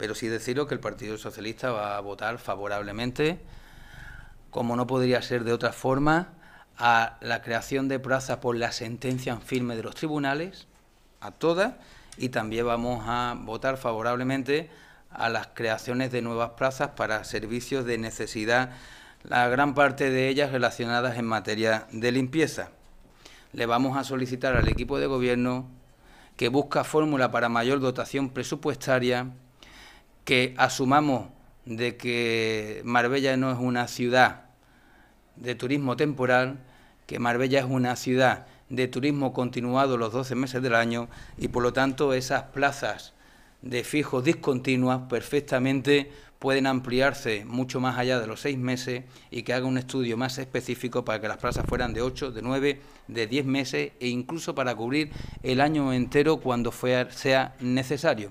pero sí deciros que el Partido Socialista va a votar favorablemente, como no podría ser de otra forma, a la creación de plazas por la sentencia en firme de los tribunales, a todas, y también vamos a votar favorablemente a las creaciones de nuevas plazas para servicios de necesidad, la gran parte de ellas relacionadas en materia de limpieza. Le vamos a solicitar al equipo de gobierno que busca fórmula para mayor dotación presupuestaria que asumamos de que Marbella no es una ciudad de turismo temporal, que Marbella es una ciudad de turismo continuado los 12 meses del año y por lo tanto esas plazas de fijos discontinuas perfectamente pueden ampliarse mucho más allá de los seis meses y que haga un estudio más específico para que las plazas fueran de ocho, de 9 de 10 meses e incluso para cubrir el año entero cuando sea necesario.